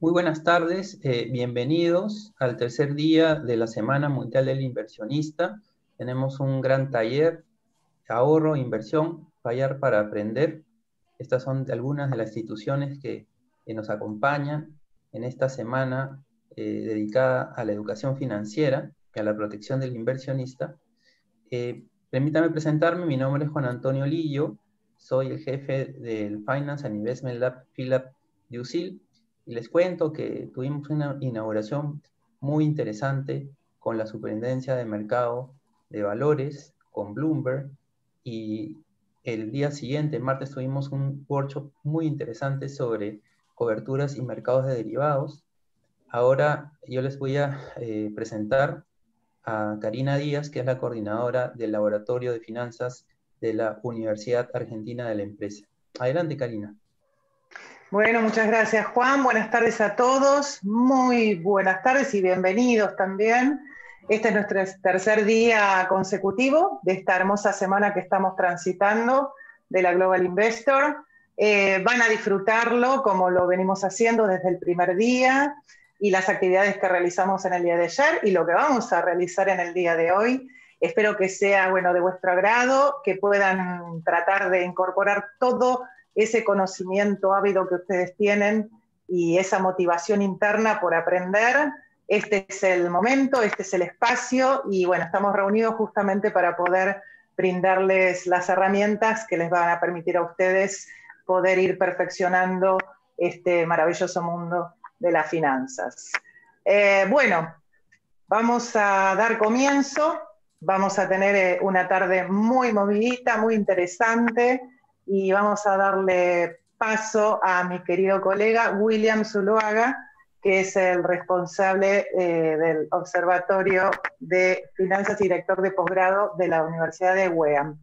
muy buenas tardes, eh, bienvenidos al tercer día de la Semana Mundial del Inversionista. Tenemos un gran taller, ahorro, inversión, fallar para aprender. Estas son algunas de las instituciones que, nos acompañan en esta semana eh, dedicada a la educación financiera y a la protección del inversionista. Eh, permítame presentarme, mi nombre es Juan Antonio Lillo, soy el jefe del Finance and Investment Lab FILAP de USIL y les cuento que tuvimos una inauguración muy interesante con la Superintendencia de Mercado de Valores, con Bloomberg y el día siguiente, martes, tuvimos un workshop muy interesante sobre coberturas y mercados de derivados. Ahora yo les voy a eh, presentar a Karina Díaz, que es la coordinadora del Laboratorio de Finanzas de la Universidad Argentina de la Empresa. Adelante, Karina. Bueno, muchas gracias, Juan. Buenas tardes a todos. Muy buenas tardes y bienvenidos también este es nuestro tercer día consecutivo de esta hermosa semana que estamos transitando de la Global Investor. Eh, van a disfrutarlo como lo venimos haciendo desde el primer día y las actividades que realizamos en el día de ayer y lo que vamos a realizar en el día de hoy. Espero que sea bueno de vuestro agrado, que puedan tratar de incorporar todo ese conocimiento ávido que ustedes tienen y esa motivación interna por aprender este es el momento, este es el espacio y bueno, estamos reunidos justamente para poder brindarles las herramientas que les van a permitir a ustedes poder ir perfeccionando este maravilloso mundo de las finanzas. Eh, bueno, vamos a dar comienzo, vamos a tener eh, una tarde muy movidita, muy interesante y vamos a darle paso a mi querido colega William Zuluaga, que es el responsable eh, del Observatorio de Finanzas y director de posgrado de la Universidad de Weham.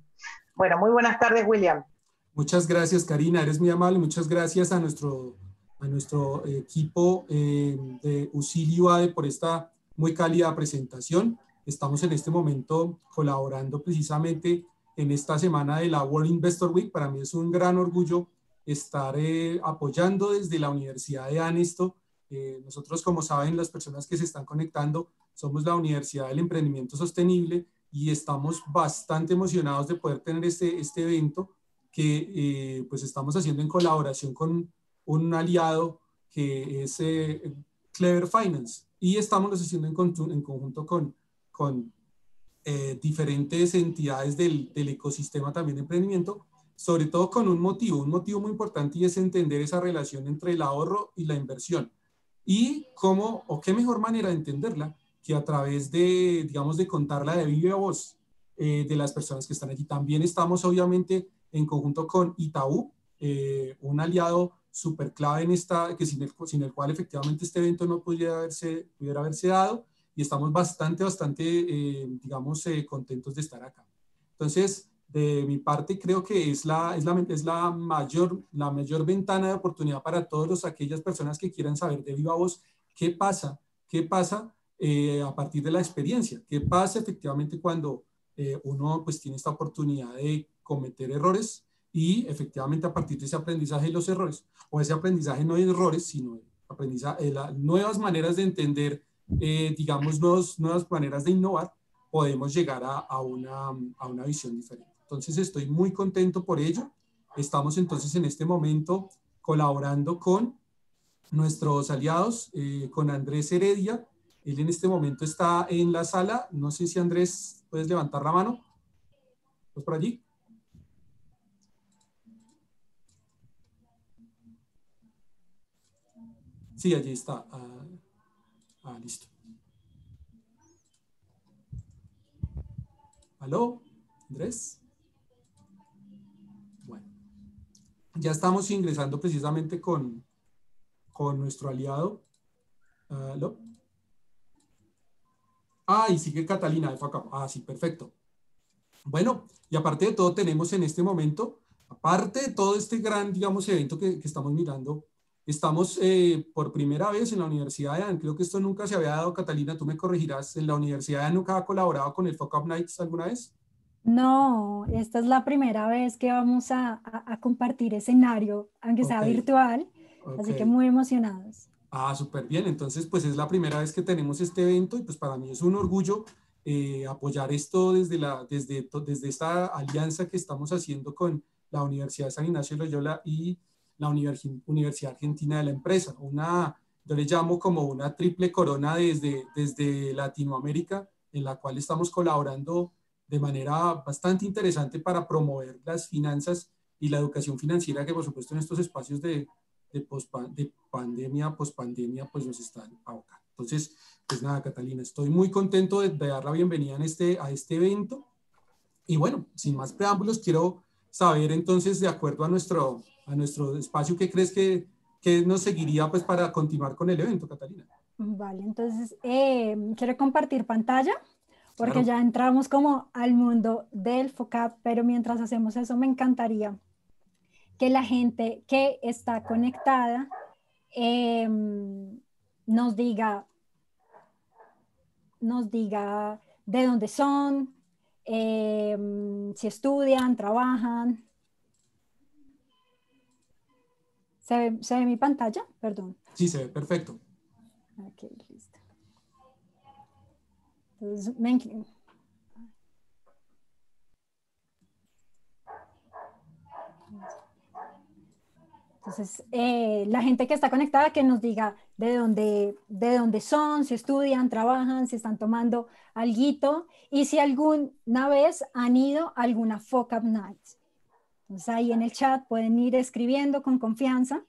Bueno, muy buenas tardes, William. Muchas gracias, Karina. Eres muy amable. Muchas gracias a nuestro, a nuestro equipo eh, de Usilio por esta muy cálida presentación. Estamos en este momento colaborando precisamente en esta semana de la World Investor Week. Para mí es un gran orgullo estar eh, apoyando desde la Universidad de Anesto eh, nosotros, como saben, las personas que se están conectando, somos la Universidad del Emprendimiento Sostenible y estamos bastante emocionados de poder tener este, este evento que eh, pues estamos haciendo en colaboración con un aliado que es eh, Clever Finance y estamos haciendo en, conjunto con, con diferentes entidades del, del ecosistema también de emprendimiento sobre todo con un motivo, un motivo muy importante y es entender esa relación entre el ahorro y la inversión. Y cómo, o qué mejor manera de entenderla que a través de, digamos, de contarla de viva voz eh, de las personas que están aquí También estamos, obviamente, en conjunto con Itaú, eh, un aliado súper clave en esta, que sin el, sin el, cual efectivamente este evento no pudiera haberse, pudiera haberse dado y estamos bastante, bastante, eh, digamos, contentos de estar acá. Entonces, de mi parte creo que es la, es la, es la, mayor, la mayor ventana de oportunidad para todas aquellas personas que quieran saber de viva voz qué pasa, qué pasa eh, a partir de la experiencia, qué pasa efectivamente cuando eh, uno pues tiene esta oportunidad de cometer errores y efectivamente a partir de ese aprendizaje y los errores, o ese aprendizaje no de errores, sino aprendizaje, nuevas maneras de entender, eh, digamos, nuevas maneras de innovar, podemos llegar a, una, a una visión diferente. Entonces estoy muy contento por ello. Estamos entonces en este momento colaborando con nuestros aliados, eh, con Andrés Heredia. Él en este momento está en la sala. No sé si Andrés, puedes levantar la mano. ¿Estás por allí? Sí, allí está. Ah, ah listo. ¿Aló, Andrés? ya estamos ingresando precisamente con, con nuestro aliado. Ah, y sigue Catalina de Ah, sí, perfecto. Bueno, y aparte de todo, tenemos en este momento, aparte de todo este gran, digamos, evento que, estamos mirando, estamos eh, por primera vez en la Universidad de AN. Creo que esto nunca se había dado, Catalina, tú me corregirás. ¿En la Universidad de AN nunca ha colaborado con el Focus Nights alguna vez? No, esta es la primera vez que vamos a, compartir escenario, aunque sea virtual, así que muy emocionados. Ah, súper bien, entonces pues es la primera vez que tenemos este evento y pues para mí es un orgullo eh, apoyar esto desde, la, desde, desde esta alianza que estamos haciendo con la Universidad de San Ignacio de Loyola y la Universidad Argentina de la Empresa, una, yo le llamo como una triple corona desde, desde Latinoamérica, en la cual estamos colaborando de manera bastante interesante para promover las finanzas y la educación financiera que por supuesto en estos espacios de, de, de pandemia, pospandemia, pues nos están abocando. Entonces, pues nada, Catalina, estoy muy contento de, dar la bienvenida en este, a este evento. Y bueno, sin más preámbulos, quiero saber entonces, de acuerdo a nuestro, a nuestro espacio, ¿qué crees que, que nos seguiría pues para continuar con el evento, Catalina? Vale, entonces, eh, ¿quiere compartir pantalla? porque ya entramos como al mundo del FOCAP, pero mientras hacemos eso me encantaría que la gente que está conectada em, nos diga, nos diga de dónde son, em, si estudian, trabajan. ¿Se ve, mi pantalla? Perdón. Sí, se ve, perfecto. Okay. Entonces, eh, la gente que está conectada que nos diga de dónde, de dónde son, si estudian, trabajan, si están tomando alguito y si alguna vez han ido a alguna Up Night. Entonces ahí en el chat pueden ir escribiendo con confianza.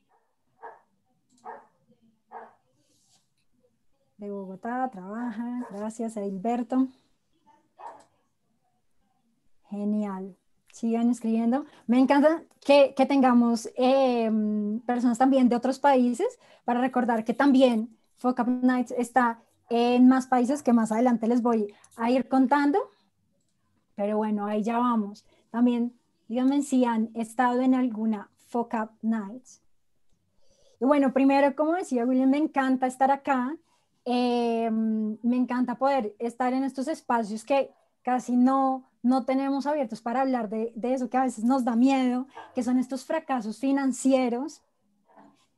de Bogotá, trabaja. Gracias a e Hilberto. Genial. Sigan escribiendo. Me encanta que, tengamos em, personas también de otros países para recordar que también Focus Nights está en más países que más adelante les voy a ir contando. Pero bueno, ahí ya vamos. También díganme si han estado en alguna Focus Nights. Y bueno, primero, como decía William, me encanta estar acá. Eh, me encanta poder estar en estos espacios que casi no, no tenemos abiertos para hablar de, eso que a veces nos da miedo, que son estos fracasos financieros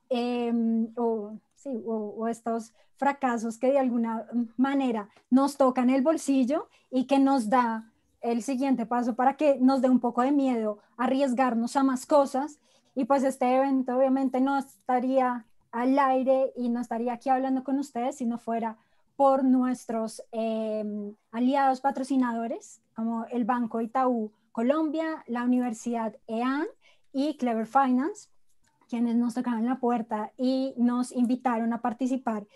em, o, sí, o estos fracasos que de alguna manera nos tocan el bolsillo y que nos da el siguiente paso para que nos dé un poco de miedo arriesgarnos a más cosas. Y pues este evento obviamente no estaría al aire y no estaría aquí hablando con ustedes si no fuera por nuestros eh, aliados patrocinadores como el Banco Itaú Colombia, la Universidad EAN y Clever Finance, quienes nos tocaron la puerta y nos invitaron a participar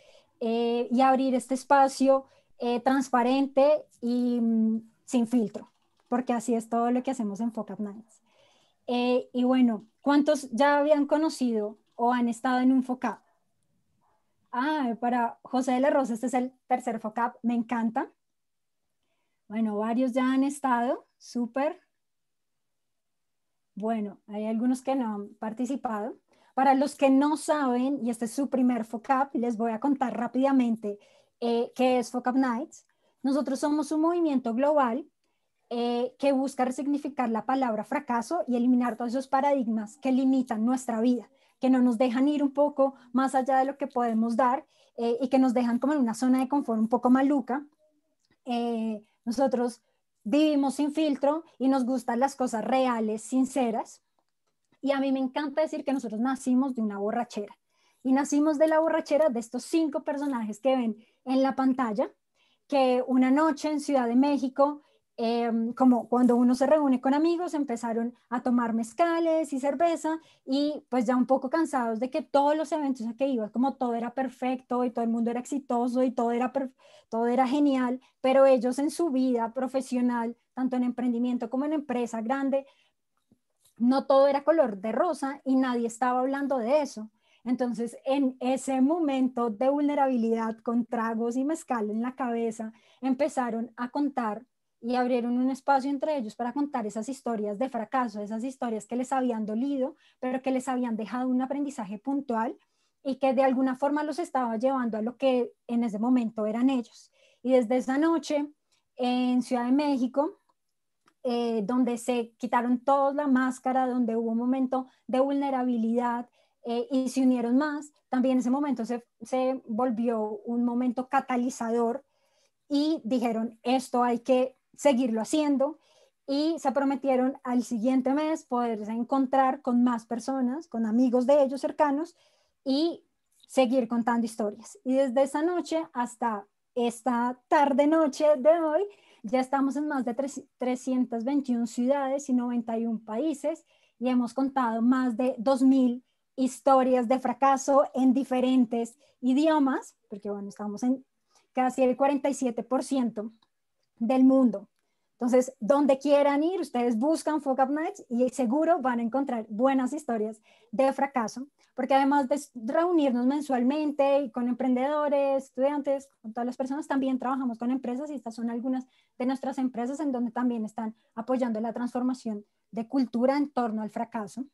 eh, y abrir este espacio eh, transparente y mm, sin filtro, porque así es todo lo que hacemos en focus Nights. y bueno, ¿cuántos ya habían conocido o han estado en un FOCAP. Ah, para José de Rosa, este es el tercer FOCAP, me encanta. Bueno, varios ya han estado, súper. Bueno, hay algunos que no han participado. Para los que no saben, y este es su primer FOCAP, les voy a contar rápidamente eh, qué es FOCAP Nights. Nosotros somos un movimiento global eh, que busca resignificar la palabra fracaso y eliminar todos esos paradigmas que limitan nuestra vida que no nos dejan ir un poco más allá de lo que podemos dar eh, y que nos dejan como en una zona de confort un poco maluca. Eh, nosotros vivimos sin filtro y nos gustan las cosas reales, sinceras. Y a mí me encanta decir que nosotros nacimos de una borrachera. Y nacimos de la borrachera de estos cinco personajes que ven en la pantalla, que una noche en Ciudad de México Em, como cuando uno se reúne con amigos, empezaron a tomar mezcales y cerveza y pues ya un poco cansados de que todos los eventos a que iba como todo era perfecto y todo el mundo era exitoso y todo era, todo era genial, pero ellos en su vida profesional, tanto en emprendimiento como en empresa grande, no todo era color de rosa y nadie estaba hablando de eso. Entonces, en ese momento de vulnerabilidad con tragos y mezcal en la cabeza, empezaron a contar y abrieron un espacio entre ellos para contar esas historias de fracaso, esas historias que les habían dolido, pero que les habían dejado un aprendizaje puntual y que de alguna forma los estaba llevando a lo que en ese momento eran ellos. Y desde esa noche en Ciudad de México, eh, donde se quitaron todos la máscara, donde hubo un momento de vulnerabilidad eh, y se unieron más, también ese momento se, se volvió un momento catalizador y dijeron, esto hay que seguirlo haciendo y se prometieron al siguiente mes poder encontrar con más personas, con amigos de ellos cercanos y seguir contando historias. Y desde esa noche hasta esta tarde noche de hoy, ya estamos en más de 321 ciudades y 91 países y hemos contado más de 2.000 historias de fracaso en diferentes idiomas, porque bueno, estamos en casi el 47% del mundo. Entonces, donde quieran ir, ustedes buscan Fog up Nights y seguro van a encontrar buenas historias de fracaso, porque además de reunirnos mensualmente con emprendedores, estudiantes, con todas las personas, también trabajamos con empresas y estas son algunas de nuestras empresas en donde también están apoyando la transformación de cultura en torno al fracaso,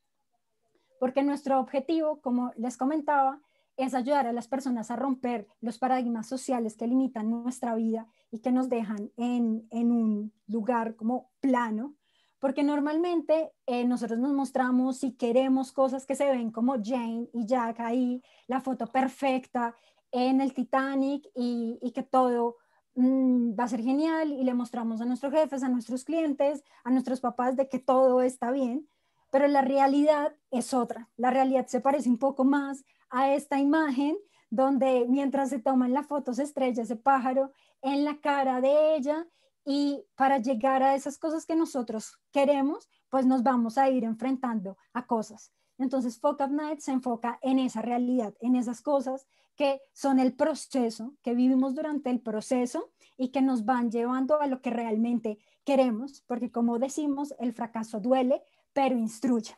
porque nuestro objetivo, como les comentaba, es ayudar a las personas a romper los paradigmas sociales que limitan nuestra vida y que nos dejan en, un lugar como plano, porque normalmente eh, nosotros nos mostramos si queremos cosas que se ven como Jane y Jack ahí, la foto perfecta en el Titanic y, que todo mm, va a ser genial y le mostramos a nuestros jefes, a nuestros clientes, a nuestros papás de que todo está bien, pero la realidad es otra, la realidad se parece un poco más a esta imagen donde mientras se toman las fotos estrellas estrella ese pájaro en la cara de ella y para llegar a esas cosas que nosotros queremos, pues nos vamos a ir enfrentando a cosas. Entonces, focus Night se enfoca en esa realidad, en esas cosas que son el proceso, que vivimos durante el proceso y que nos van llevando a lo que realmente queremos, porque como decimos, el fracaso duele, pero instruye.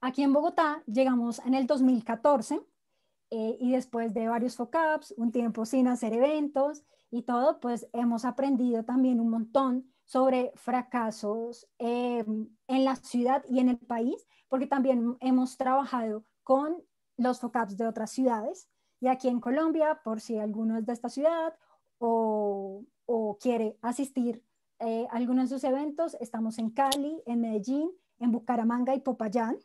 Aquí en Bogotá llegamos en el 2014 eh, y después de varios focaps, un tiempo sin hacer eventos y todo, pues hemos aprendido también un montón sobre fracasos em, en la ciudad y en el país, porque también hemos trabajado con los focaps de otras ciudades y aquí en Colombia, por si alguno es de esta ciudad o, quiere asistir eh, a algunos de sus eventos, estamos en Cali, en Medellín, en Bucaramanga y Popayán.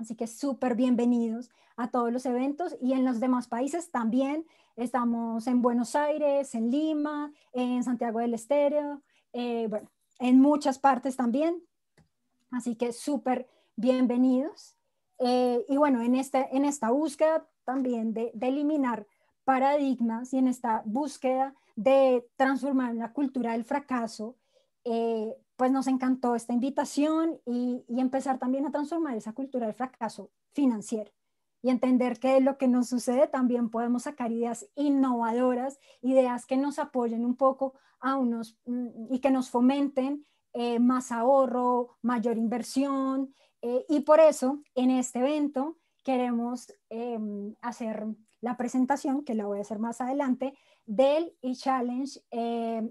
Así que súper bienvenidos a todos los eventos y en los demás países también. Estamos en Buenos Aires, en Lima, en Santiago del Estero, eh, en muchas partes también. Así que súper bienvenidos. Eh, y bueno, en, este, en esta búsqueda también de, eliminar paradigmas y en esta búsqueda de transformar la cultura del fracaso, eh, pues nos encantó esta invitación y, empezar también a transformar esa cultura del fracaso financiero y entender que lo que nos sucede también podemos sacar ideas innovadoras, ideas que nos apoyen un poco a unos mm, y que nos fomenten eh, más ahorro, mayor inversión. Eh, y por eso en este evento queremos eh, hacer la presentación, que la voy a hacer más adelante, del e-Challenge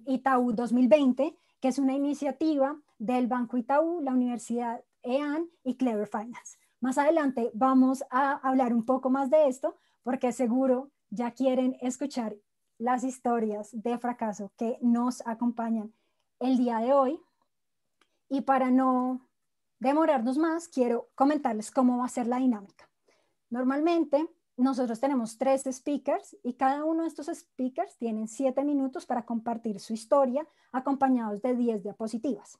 Itaú 2020 que es una iniciativa del Banco Itaú, la Universidad EAN y Clever Finance. Más adelante vamos a hablar un poco más de esto porque seguro ya quieren escuchar las historias de fracaso que nos acompañan el día de hoy. Y para no demorarnos más, quiero comentarles cómo va a ser la dinámica. Normalmente nosotros tenemos tres speakers y cada uno de estos speakers tienen siete minutos para compartir su historia acompañados de diez diapositivas.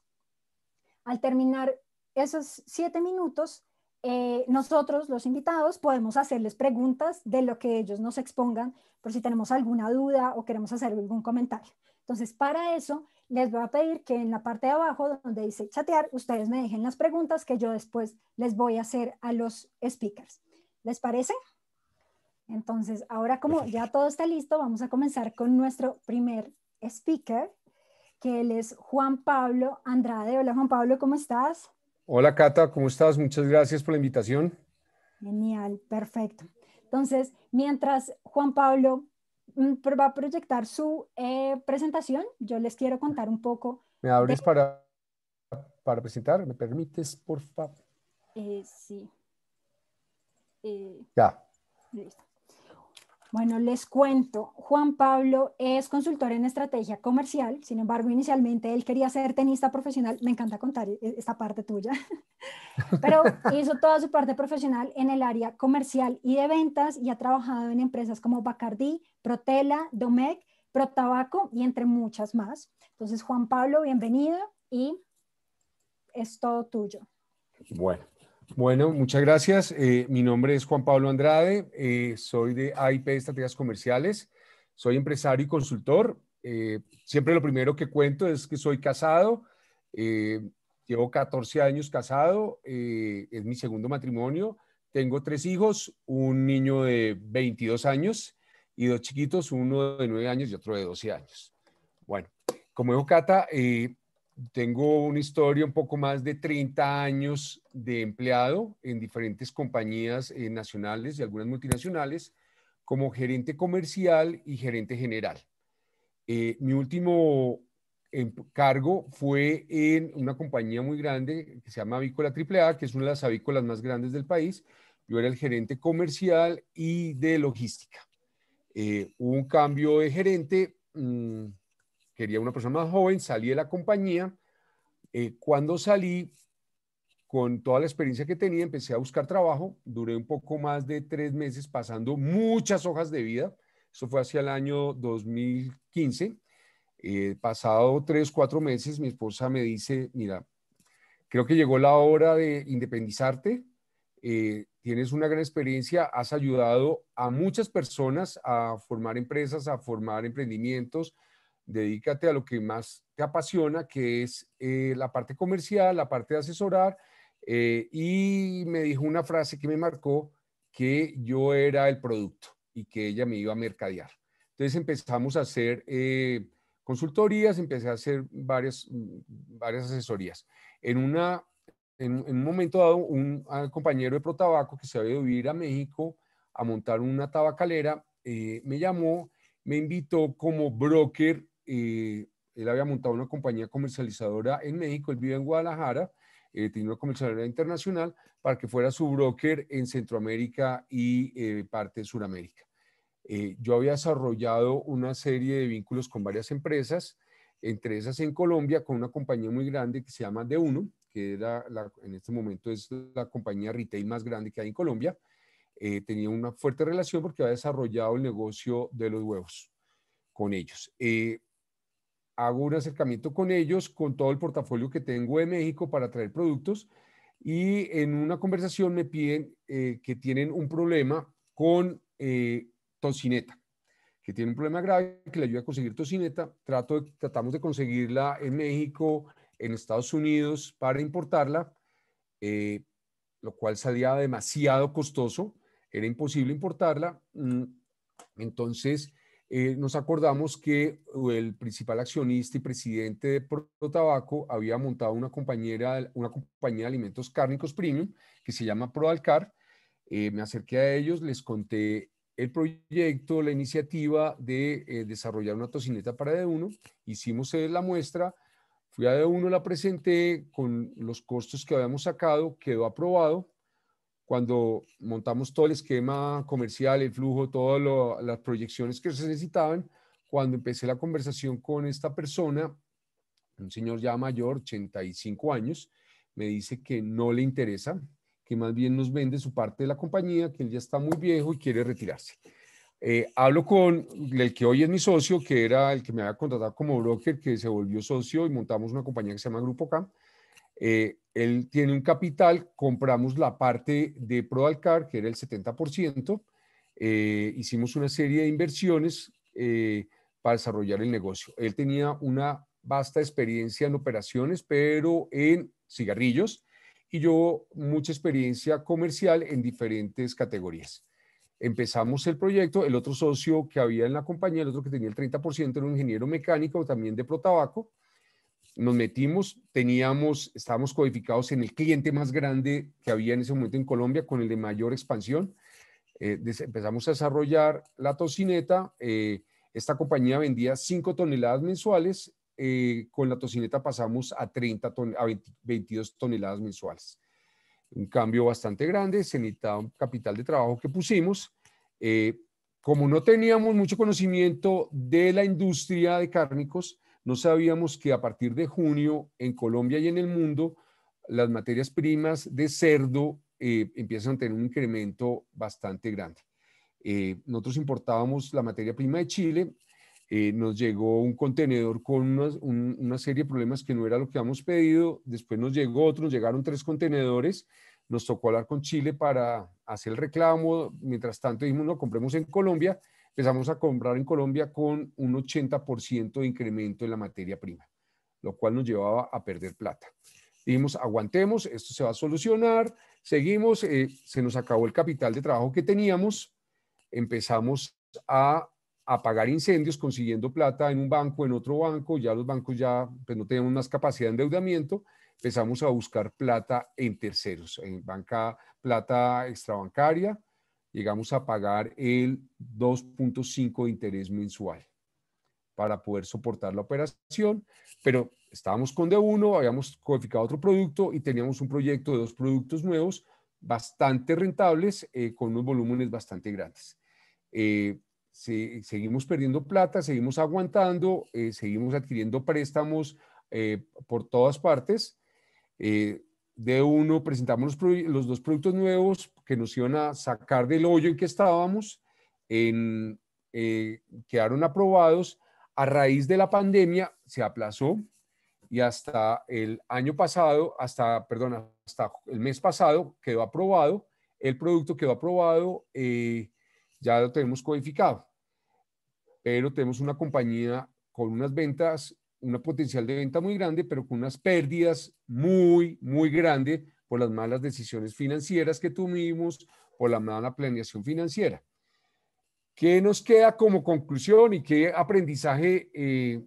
Al terminar esos siete minutos, eh, nosotros los invitados podemos hacerles preguntas de lo que ellos nos expongan por si tenemos alguna duda o queremos hacer algún comentario. Entonces, para eso, les voy a pedir que en la parte de abajo donde dice chatear, ustedes me dejen las preguntas que yo después les voy a hacer a los speakers. ¿Les parece? Entonces, ahora como ya todo está listo, vamos a comenzar con nuestro primer speaker, que él es Juan Pablo Andrade. Hola Juan Pablo, ¿cómo estás? Hola Cata, ¿cómo estás? Muchas gracias por la invitación. Genial, perfecto. Entonces, mientras Juan Pablo mm, va a proyectar su eh, presentación, yo les quiero contar un poco. ¿Me abres para, para presentar? ¿Me permites, por favor? Eh, sí. Eh, ya. Listo. Bueno, les cuento, Juan Pablo es consultor en estrategia comercial, sin embargo, inicialmente él quería ser tenista profesional, me encanta contar e-, e-, esta parte tuya, pero hizo toda su parte profesional en el área comercial y de ventas y ha trabajado en empresas como Bacardi, Protela, Domec, Protabaco y entre muchas más. Entonces, Juan Pablo, bienvenido y es todo tuyo. Bueno, bueno, muchas gracias. Eh, mi nombre es Juan Pablo Andrade, eh, soy de AIP Estrategias Comerciales, soy empresario y consultor. Eh, siempre lo primero que cuento es que soy casado, llevo 14 años casado, es mi segundo matrimonio, tengo tres hijos, un niño de 22 años y dos chiquitos, uno de 9 años y otro de 12 años. Bueno, como dijo Cata, tengo una historia un poco más de 30 años de empleado en diferentes compañías eh, nacionales y algunas multinacionales como gerente comercial y gerente general. Eh, mi último em, cargo fue en una compañía muy grande que se llama Avícola AAA, que es una de las avícolas más grandes del país. Yo era el gerente comercial y de logística. Eh, hubo un cambio de gerente. Mm, quería una persona más joven, salí de la compañía. Eh, cuando salí, con toda la experiencia que tenía, empecé a buscar trabajo. Duré un poco más de tres meses pasando muchas hojas de vida. Eso fue hacia el año 2015. Eh, pasado tres, cuatro meses, mi esposa me dice, mira, creo que llegó la hora de independizarte. Eh, tienes una gran experiencia, has ayudado a muchas personas a formar empresas, a formar emprendimientos, dedícate a lo que más te apasiona, que es eh, la parte comercial, la parte de asesorar. Eh, y me dijo una frase que me marcó, que yo era el producto y que ella me iba a mercadear. Entonces empezamos a hacer eh, consultorías, empecé a hacer varias, mm, varias asesorías. En, una, en, un momento dado, un, ah, compañero de Protabaco que se había ido a vivir a México a montar una tabacalera, me llamó, me invitó como broker él había montado una compañía comercializadora en México, él vive en Guadalajara, eh, tiene una comercialidad internacional para que fuera su broker en Centroamérica y eh, parte de Sudamérica. Eh, yo había desarrollado una serie de vínculos con varias empresas, entre esas en Colombia, con una compañía muy grande que se llama D1, que era en este momento es la compañía retail más grande que hay en Colombia. tenía una fuerte relación porque había desarrollado el negocio de los huevos con ellos. Eh, hago un acercamiento con ellos, con todo el portafolio que tengo de México para traer productos y en una conversación me piden eh, que tienen un problema con eh, tocineta, que tienen un problema grave que le ayuda a conseguir tocineta. Trato tratamos de conseguirla en México, en Estados Unidos para importarla, eh, lo cual salía demasiado costoso, era imposible importarla. Mm, entonces, eh, nos acordamos que uh, el principal accionista y presidente de ProTabaco había montado una, compañera, una compañía de alimentos cárnicos premium que se llama ProAlcar. Eh, me acerqué a ellos, les conté el proyecto, la iniciativa de eh, desarrollar una tocineta para de uno. Hicimos eh, la muestra, fui a de uno, la presenté con los costos que habíamos sacado, quedó aprobado cuando montamos todo el esquema comercial, el flujo, todas las proyecciones que se necesitaban, cuando empecé la conversación con esta persona, un señor ya mayor, 85 años, me dice que no le interesa, que más bien nos vende su parte de la compañía, que él ya está muy viejo y quiere retirarse. Eh, hablo con el que hoy es mi socio, que era el que me había contratado como broker, que se volvió socio y montamos una compañía que se llama Grupo K eh, él tiene un capital, compramos la parte de Proalcar, que era el 70%, eh, hicimos una serie de inversiones eh, para desarrollar el negocio. Él tenía una vasta experiencia en operaciones, pero en cigarrillos, y yo mucha experiencia comercial en diferentes categorías. Empezamos el proyecto, el otro socio que había en la compañía, el otro que tenía el 30%, era un ingeniero mecánico también de Protabaco, nos metimos, teníamos, estábamos codificados en el cliente más grande que había en ese momento en Colombia, con el de mayor expansión. Eh, empezamos a desarrollar la tocineta. Eh, esta compañía vendía 5 toneladas mensuales. Eh, con la tocineta pasamos a, 30 22 toneladas mensuales. Un cambio bastante grande, se necesitaba un capital de trabajo que pusimos. como no teníamos mucho conocimiento de la industria de cárnicos, no sabíamos que a partir de junio en Colombia y en el mundo las materias primas de cerdo eh, empiezan a tener un incremento bastante grande. Eh, nosotros importábamos la materia prima de Chile, eh, nos llegó un contenedor con una, serie de problemas que no era lo que habíamos pedido, después nos llegó otro, nos llegaron tres contenedores, nos tocó hablar con Chile para hacer el reclamo, mientras tanto dijimos, no, compremos en Colombia, empezamos a comprar en Colombia con un 80% de incremento en la materia prima, lo cual nos llevaba a perder plata. Dijimos, aguantemos, esto se va a solucionar, seguimos, eh, se nos acabó el capital de trabajo que teníamos, empezamos a apagar incendios consiguiendo plata en un banco, en otro banco, ya los bancos ya pues, no teníamos más capacidad de endeudamiento, empezamos a buscar plata en terceros, en banca, plata extrabancaria, llegamos a pagar el 2.5 de interés mensual para poder soportar la operación, pero estábamos con D1, habíamos codificado otro producto y teníamos un proyecto de dos productos nuevos bastante rentables eh, con unos volúmenes bastante grandes. Eh, seguimos perdiendo plata, seguimos aguantando, eh, seguimos adquiriendo préstamos por todas partes de uno presentamos los, dos productos nuevos que nos iban a sacar del hoyo en que estábamos, en, eh, quedaron aprobados. A raíz de la pandemia se aplazó y hasta el año pasado, hasta, perdón, hasta el mes pasado quedó aprobado. El producto quedó aprobado, eh, ya lo tenemos codificado, pero tenemos una compañía con unas ventas una potencial de venta muy grande, pero con unas pérdidas muy, muy grandes por las malas decisiones financieras que tuvimos, por la mala planeación financiera. ¿Qué nos queda como conclusión y qué aprendizaje eh,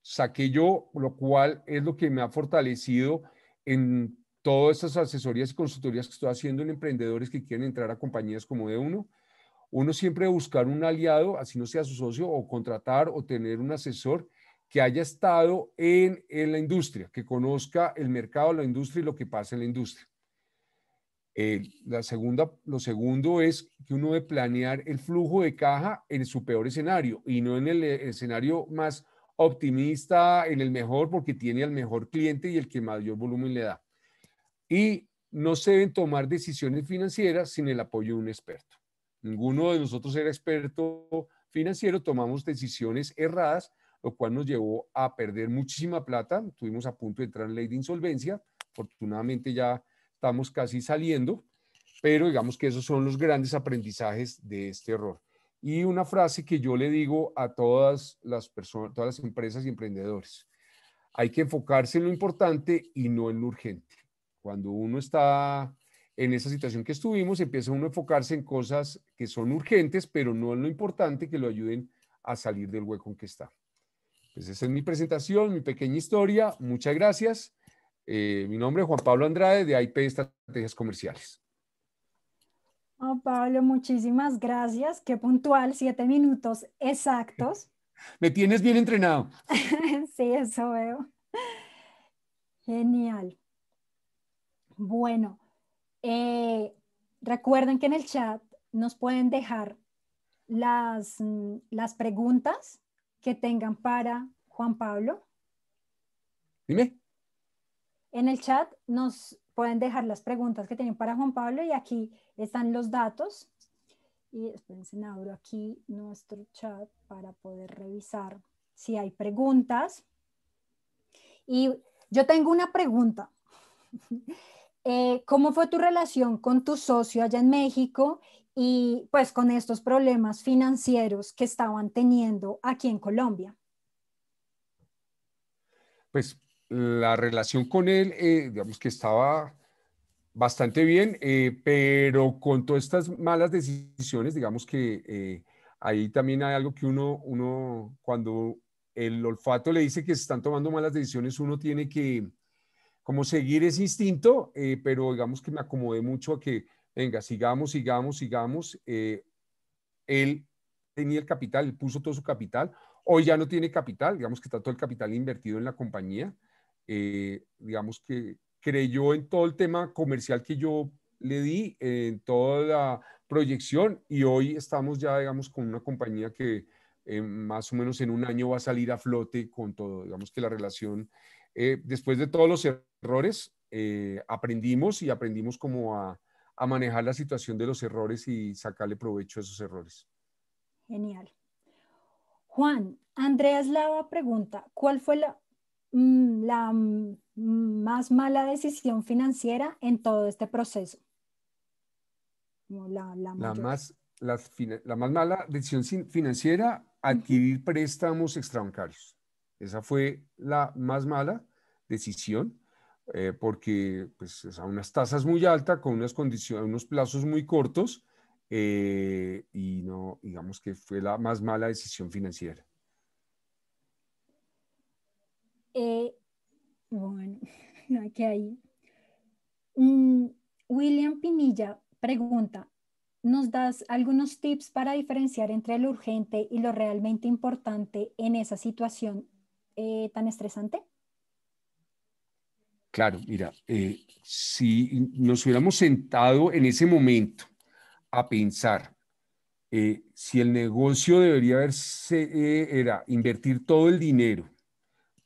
saqué yo, lo cual es lo que me ha fortalecido en todas estas asesorías y consultorías que estoy haciendo en emprendedores que quieren entrar a compañías como de uno? Uno siempre buscar un aliado, así no sea su socio, o contratar o tener un asesor que haya estado en, la industria, que conozca el mercado, la industria y lo que pasa en la industria. Eh, la segunda, lo segundo es que uno debe planear el flujo de caja en su peor escenario y no en el, el eh, escenario más optimista, en el mejor, porque tiene al mejor cliente y el que mayor volumen le da. Y no se deben tomar decisiones financieras sin el apoyo de un experto. Ninguno de nosotros era experto financiero, tomamos decisiones erradas lo cual nos llevó a perder muchísima plata. Estuvimos a punto de entrar en ley de insolvencia. Afortunadamente ya estamos casi saliendo, pero digamos que esos son los grandes aprendizajes de este error. Y una frase que yo le digo a todas las personas, todas las empresas y emprendedores. Hay que enfocarse en lo importante y no en lo urgente. Cuando uno está en esa situación que estuvimos, empieza uno a enfocarse en cosas que son urgentes, pero no en lo importante que lo ayuden a salir del hueco en que está. Pues, esa es mi presentación, mi pequeña historia. Muchas gracias. Eh, mi nombre es Juan Pablo Andrade de IP Estrategias Comerciales. Oh, Pablo, muchísimas gracias. Qué puntual, siete minutos exactos. Me tienes bien entrenado. sí, eso veo. Genial. Bueno, eh, recuerden que en el chat nos pueden dejar las mm, preguntas que tengan para Juan Pablo? Dime. En el chat nos pueden dejar las preguntas que tienen para Juan Pablo y aquí están los datos. Y espérense, abro aquí nuestro chat para poder revisar si hay preguntas. Y yo tengo una pregunta. Eh, ¿Cómo fue tu relación con tu socio allá en México y pues con estos problemas financieros que estaban teniendo aquí en Colombia. Pues la relación con él, eh, digamos que estaba bastante bien, eh, pero con todas estas malas decisiones, digamos que eh, ahí también hay algo que uno, uno, cuando el olfato le dice que se están tomando malas decisiones, uno tiene que como seguir ese instinto, pero digamos que me acomodé mucho a que Venga, sigamos, sigamos, sigamos. Eh, él tenía el capital, él puso todo su capital. Hoy ya no tiene capital, digamos que está todo el capital invertido en la compañía. Eh, digamos que creyó en todo el tema comercial que yo le di, en toda la proyección y hoy estamos ya, digamos, con una compañía que eh, más o menos en un año va a salir a flote con todo. Digamos que la relación, después de todos los errores, aprendimos y aprendimos como a, a manejar la situación de los errores y sacarle provecho a esos errores. Genial. Juan, Andrés Lava pregunta, ¿cuál fue la, mm, la mm, más mala decisión financiera en todo este proceso? La, más, la, más mala decisión financiera, adquirir préstamos extrabancarios. Esa fue la más mala decisión eh, porque pues, a unas tasas muy altas, con unas condiciones, unos plazos muy cortos, eh, y no, digamos que fue la más mala decisión financiera. Eh, bueno, no hay ahí. Mm, William Pinilla pregunta, ¿nos das algunos tips para diferenciar entre lo urgente y lo realmente importante en esa situación tan estresante? Claro, mira, eh, si nos hubiéramos sentado en ese momento a pensar eh, si el negocio debería haberse, eh, era invertir todo el dinero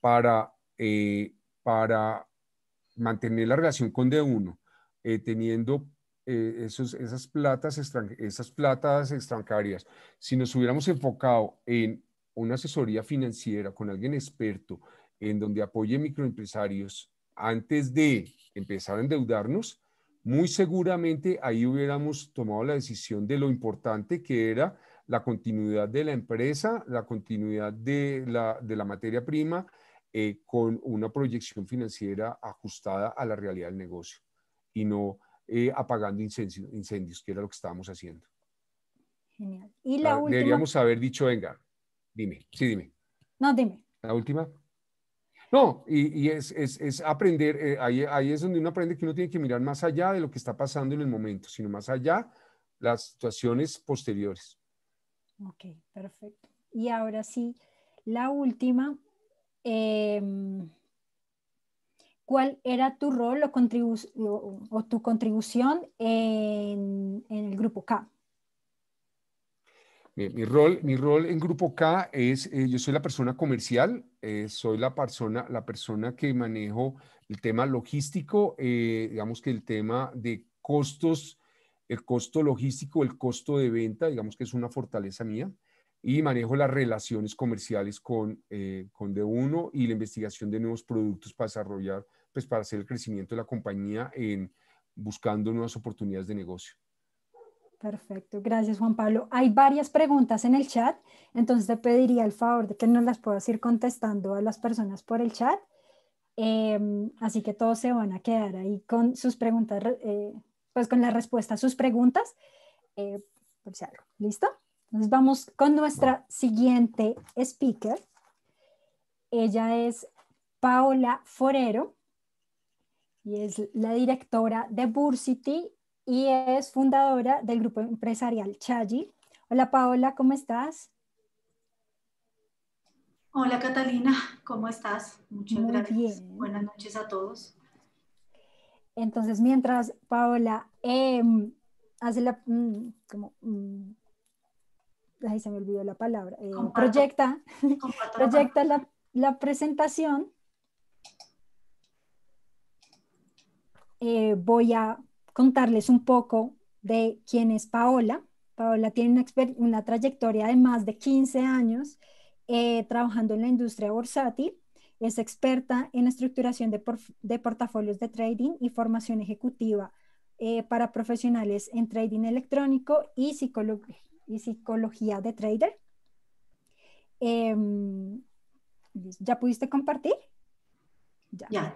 para, para mantener la relación con D1, teniendo esas, platas esas platas extrancarias, si nos hubiéramos enfocado en una asesoría financiera con alguien experto, en donde apoye microempresarios antes de empezar a endeudarnos, muy seguramente ahí hubiéramos tomado la decisión de lo importante que era la continuidad de la empresa, la continuidad de la, materia prima, eh, con una proyección financiera ajustada a la realidad del negocio y no eh, apagando incendios, que era lo que estábamos haciendo. Genial. Y la ah, última. Deberíamos haber dicho, venga, dime, sí, dime. No, dime. La última. No, y, es, aprender, eh, ahí, es donde uno aprende que uno tiene que mirar más allá de lo que está pasando en el momento, sino más allá las situaciones posteriores. Ok, perfecto. Y ahora sí, la última. Em, ¿Cuál era tu rol o, tu contribución en, en el grupo K? Mi, rol, mi rol en Grupo K es, eh, yo soy la persona comercial, eh, soy la persona, la persona que manejo el tema logístico, eh, digamos que el tema de costos, el costo logístico, el costo de venta, digamos que es una fortaleza mía, y manejo las relaciones comerciales con, con D1 y la investigación de nuevos productos para desarrollar, pues para hacer el crecimiento de la compañía en buscando nuevas oportunidades de negocio. Perfecto, gracias Juan Pablo. Hay varias preguntas en el chat, entonces te pediría el favor de que nos las puedas ir contestando a las personas por el chat. Em, así que todos se van a quedar ahí con sus preguntas, eh, pues con la respuesta a sus preguntas. Eh, algo, ¿Listo? Entonces vamos con nuestra siguiente speaker. Ella es Paola Forero y es la directora de Bursity y es fundadora del grupo empresarial Chayi. Hola Paola, ¿cómo estás? Hola Catalina, ¿cómo estás? Muchas gracias. Buenas noches a todos. Entonces, mientras Paola em, hace la, mm, como, mm, ahí se me olvidó la palabra, eh, proyecta, proyecta la, presentación, eh, voy a contarles un poco de quién es Paola. Paola tiene una, trayectoria de más de 15 años eh, trabajando en la industria bursátil. Es experta en estructuración de, portafolios de trading y formación ejecutiva eh, para profesionales en trading electrónico y, psicología de trader. Em, ¿Ya pudiste compartir? ya.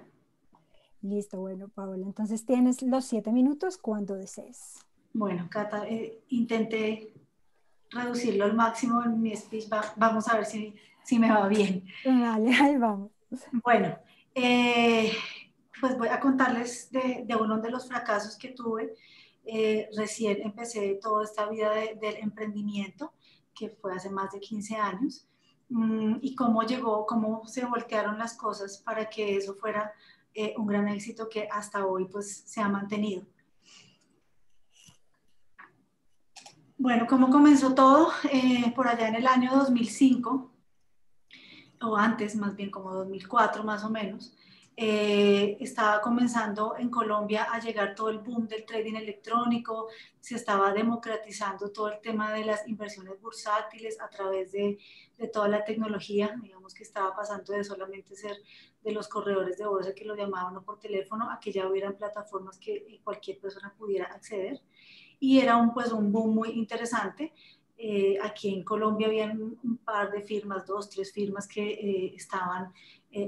Listo, bueno, Paola, entonces tienes los siete minutos cuando desees. Bueno, Cata, eh, intenté reducirlo al máximo en mi speech. vamos a ver si, me va bien. Vale, ahí vamos. Bueno, eh, pues voy a contarles de, uno de los fracasos que tuve. Eh, recién empecé toda esta vida del emprendimiento, que fue hace más de 15 años, mm, y cómo llegó, cómo se voltearon las cosas para que eso fuera eh, un gran éxito que hasta hoy pues se ha mantenido. Bueno, ¿cómo comenzó todo? Eh, por allá en el año 2005, o antes más bien como 2004 más o menos, eh, estaba comenzando en Colombia a llegar todo el boom del trading electrónico, se estaba democratizando todo el tema de las inversiones bursátiles a través de, de toda la tecnología, digamos que estaba pasando de solamente ser de los corredores de bolsa que lo llamaban por teléfono a que ya hubieran plataformas que cualquier persona pudiera acceder. Y era un, pues, un boom muy interesante. Eh, aquí en Colombia había un, par de firmas, dos, tres firmas que eh, estaban eh,